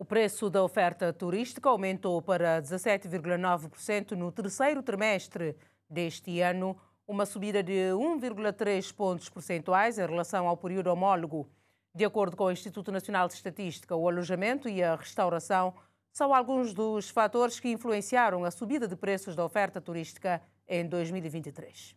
O preço da oferta turística aumentou para 17,9% no terceiro trimestre deste ano, uma subida de 1,3 pontos percentuais em relação ao período homólogo. De acordo com o Instituto Nacional de Estatística, o alojamento e a restauração são alguns dos fatores que influenciaram a subida de preços da oferta turística em 2023.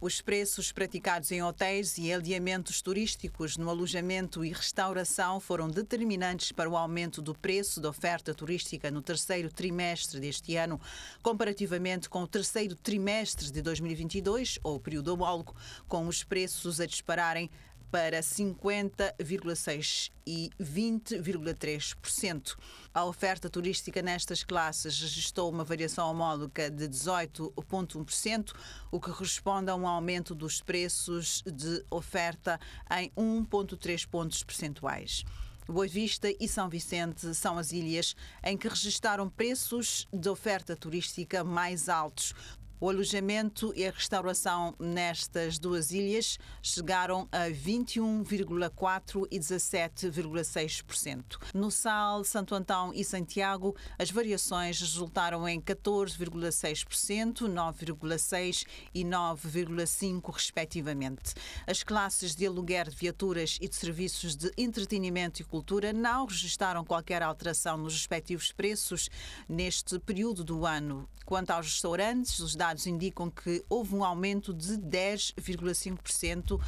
Os preços praticados em hotéis e aldeamentos turísticos no alojamento e restauração foram determinantes para o aumento do preço da oferta turística no terceiro trimestre deste ano, comparativamente com o terceiro trimestre de 2022, ou período homólogo, com os preços a dispararem para 50,6% e 20,3%. A oferta turística nestas classes registrou uma variação homóloga de 18,1%, o que corresponde a um aumento dos preços de oferta em 1,3 pontos percentuais. Boa Vista e São Vicente são as ilhas em que registaram preços de oferta turística mais altos, o alojamento e a restauração nestas duas ilhas chegaram a 21,4% e 17,6%. No Sal, Santo Antão e Santiago, as variações resultaram em 14,6%, 9,6% e 9,5%, respectivamente. As classes de aluguer de viaturas e de serviços de entretenimento e cultura não registaram qualquer alteração nos respectivos preços neste período do ano. Quanto aos restaurantes, os dados dados indicam que houve um aumento de 10,5%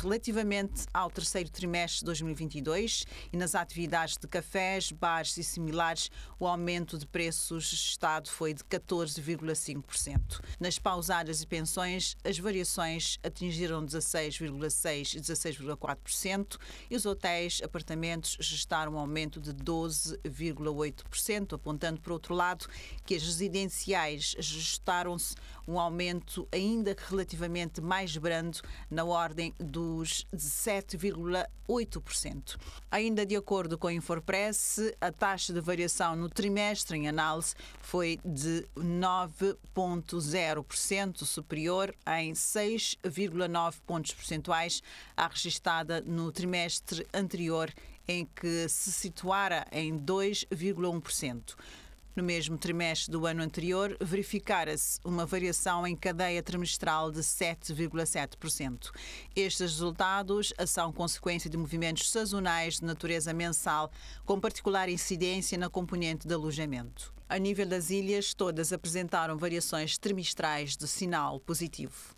relativamente ao terceiro trimestre de 2022 e nas atividades de cafés, bares e similares, o aumento de preços estado foi de 14,5%. Nas pausadas e pensões, as variações atingiram 16,6% e 16,4% e os hotéis, apartamentos registaram um aumento de 12,8%, apontando, por outro lado, que as residenciais registaram-se um aumento ainda relativamente mais brando, na ordem do dos 17,8%. Ainda de acordo com a Infopress, a taxa de variação no trimestre em análise foi de 9,0%, superior em 6,9 pontos percentuais à registada no trimestre anterior, em que se situara em 2,1%. No mesmo trimestre do ano anterior, verificara-se uma variação em cadeia trimestral de 7,7%. Estes resultados são consequência de movimentos sazonais de natureza mensal, com particular incidência na componente de alojamento. A nível das ilhas, todas apresentaram variações trimestrais de sinal positivo.